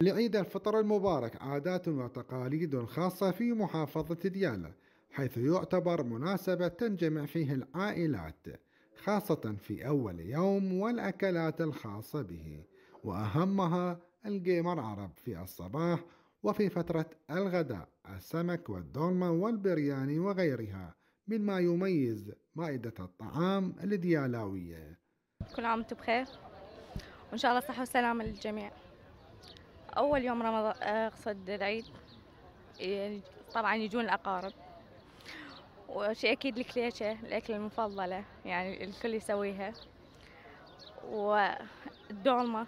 لعيد الفطر المبارك عادات وتقاليد خاصة في محافظة ديالى حيث يعتبر مناسبة تنجمع فيه العائلات خاصة في أول يوم والأكلات الخاصة به وأهمها الجيمر عرب في الصباح وفي فترة الغداء السمك والدولمة والبرياني وغيرها مما يميز مائدة الطعام الديالاوية كل عام وانتم بخير وإن شاء الله صحة وسلامة للجميع اول يوم رمضان آه، اقصد العيد يعني طبعا يجون الاقارب وشي اكيد الكليشه الاكله المفضله يعني الكل يسويها والدولمه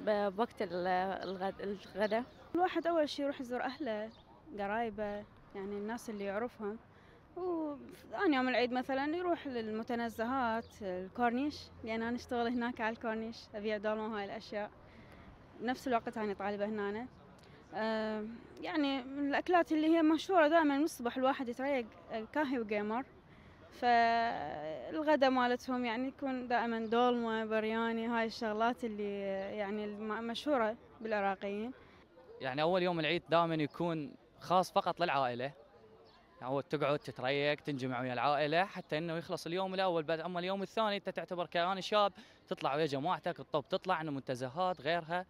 بوقت الغد الغداء الواحد اول شي يروح يزور اهله قرايبه يعني الناس اللي يعرفهم وأنا يوم العيد مثلا يروح للمتنزهات الكورنيش لأن أنا أشتغل هناك على الكورنيش أبيع دولمة وهاي الأشياء بنفس الوقت أنا يعني طالبة هنا أنا. آه، يعني من الأكلات اللي هي مشهورة دائما من الصبح الواحد يتريق آه، كاهي وجيمر فالغداء مالتهم يعني يكون دائما دولمة برياني هاي الشغلات اللي آه، يعني مشهورة بالعراقيين يعني أول يوم العيد دائما يكون خاص فقط للعائلة يعني تقعد تتريق تنجمع ويا العائله حتى انه يخلص اليوم الاول بعد اما اليوم الثاني انت تعتبر كان شاب تطلع ويا جماعتك الطب تطلع انه منتزهات غيرها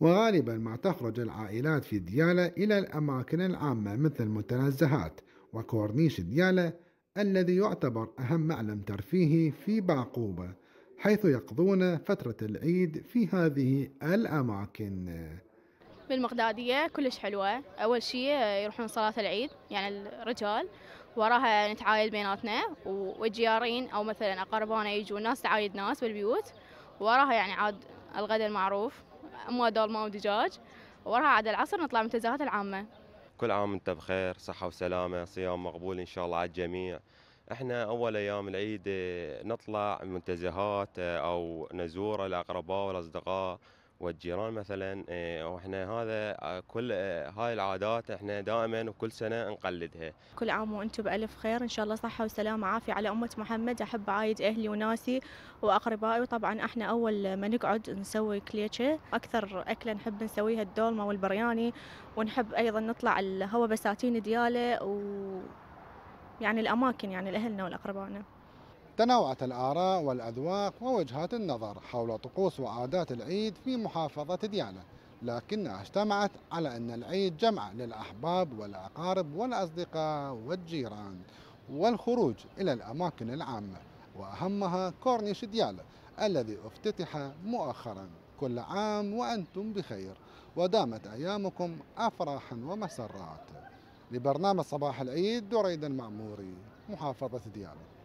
وغالبا ما تخرج العائلات في ديالة إلى الأماكن العامة مثل المتنزهات وكورنيش ديالة الذي يعتبر أهم معلم ترفيهي في بعقوبة حيث يقضون فترة العيد في هذه الأماكن بالمقدادية كلش حلوة أول شيء يروحون صلاة العيد يعني الرجال وراها نتعايد بيناتنا والجيارين أو مثلا أقربانا يجون ناس تعايد ناس بالبيوت وراها يعني عاد الغداء المعروف اما دولمه ودجاج وراها عاد العصر نطلع من التزاهات العامه كل عام انت بخير صحه وسلامه صيام مقبول ان شاء الله على الجميع احنا اول ايام العيد نطلع منتزهات او نزور الاقرباء والاصدقاء والجيران مثلا آه، واحنا هذا آه، كل آه، هاي العادات احنا دائما وكل سنه نقلدها. كل عام وانتم بالف خير ان شاء الله صحه وسلامه عافيه على امه محمد احب عايد اهلي وناسي واقربائي وطبعا احنا اول ما نقعد نسوي كليتشه اكثر اكله نحب نسويها الدولمه والبرياني ونحب ايضا نطلع الهوا بساتين دياله و يعني الاماكن يعني لاهلنا والاقربائنا تنوعت الآراء والأذواق ووجهات النظر حول طقوس وعادات العيد في محافظة ديانة لكنها اجتمعت على أن العيد جمع للأحباب والأقارب والأصدقاء والجيران والخروج إلى الأماكن العامة وأهمها كورنيش ديالة الذي افتتح مؤخرا كل عام وأنتم بخير ودامت أيامكم أفراحا ومسرات لبرنامج صباح العيد دريد المعموري محافظة دياله